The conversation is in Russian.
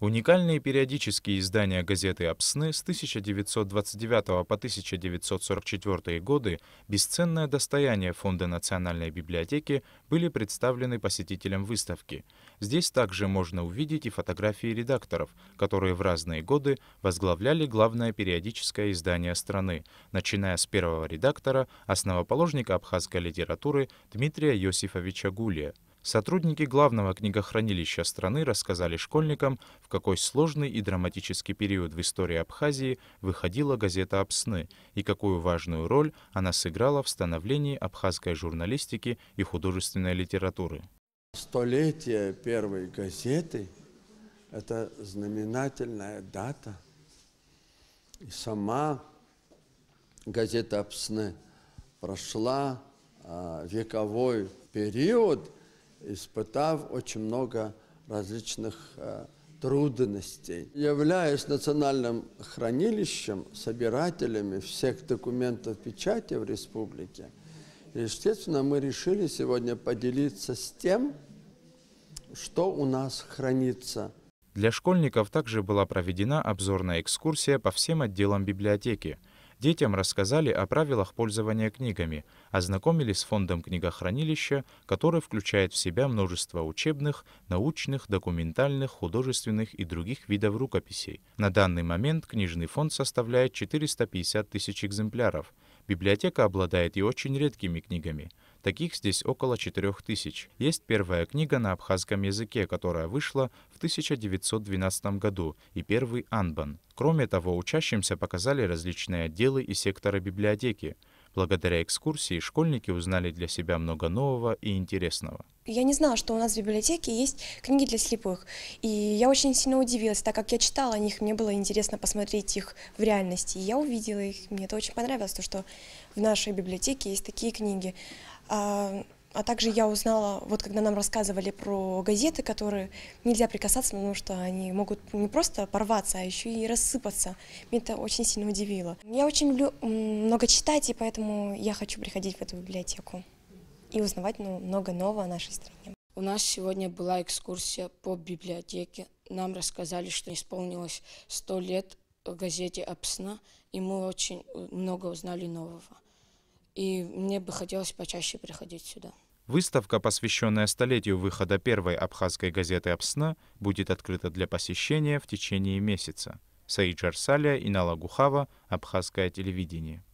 Уникальные периодические издания газеты «Апсны» с 1929 по 1944 годы, бесценное достояние Фонда национальной библиотеки, были представлены посетителям выставки. Здесь также можно увидеть и фотографии редакторов, которые в разные годы возглавляли главное периодическое издание страны, начиная с первого редактора, основоположника абхазской литературы Дмитрия Йосифовича Гулия – Сотрудники главного книгохранилища страны рассказали школьникам, в какой сложный и драматический период в истории Абхазии выходила газета «Абсны» и какую важную роль она сыграла в становлении абхазской журналистики и художественной литературы. Столетие первой газеты – это знаменательная дата. И сама газета «Абсны» прошла а, вековой период – испытав очень много различных э, трудностей. Являясь национальным хранилищем, собирателями всех документов печати в республике, естественно, мы решили сегодня поделиться с тем, что у нас хранится. Для школьников также была проведена обзорная экскурсия по всем отделам библиотеки – Детям рассказали о правилах пользования книгами, ознакомили с фондом книгохранилища, который включает в себя множество учебных, научных, документальных, художественных и других видов рукописей. На данный момент книжный фонд составляет 450 тысяч экземпляров – Библиотека обладает и очень редкими книгами. Таких здесь около 4000. Есть первая книга на абхазском языке, которая вышла в 1912 году, и первый анбан. Кроме того, учащимся показали различные отделы и секторы библиотеки — Благодаря экскурсии школьники узнали для себя много нового и интересного. Я не знала, что у нас в библиотеке есть книги для слепых. И я очень сильно удивилась, так как я читала о них, мне было интересно посмотреть их в реальности. И я увидела их, мне это очень понравилось, то, что в нашей библиотеке есть такие книги. А, а также я узнала, вот когда нам рассказывали про газеты, которые нельзя прикасаться, потому что они могут не просто порваться, а еще и рассыпаться. Меня это очень сильно удивило. Я очень люблю много читать, и поэтому я хочу приходить в эту библиотеку и узнавать ну, много нового о нашей стране. У нас сегодня была экскурсия по библиотеке. Нам рассказали, что исполнилось сто лет газете «Апсна», и мы очень э, много узнали нового. И мне бы хотелось почаще приходить сюда. Выставка, посвященная столетию выхода первой абхазской газеты «Абсна», будет открыта для посещения в течение месяца. Саид Жарсалия и Нала Гухава, Абхазское телевидение.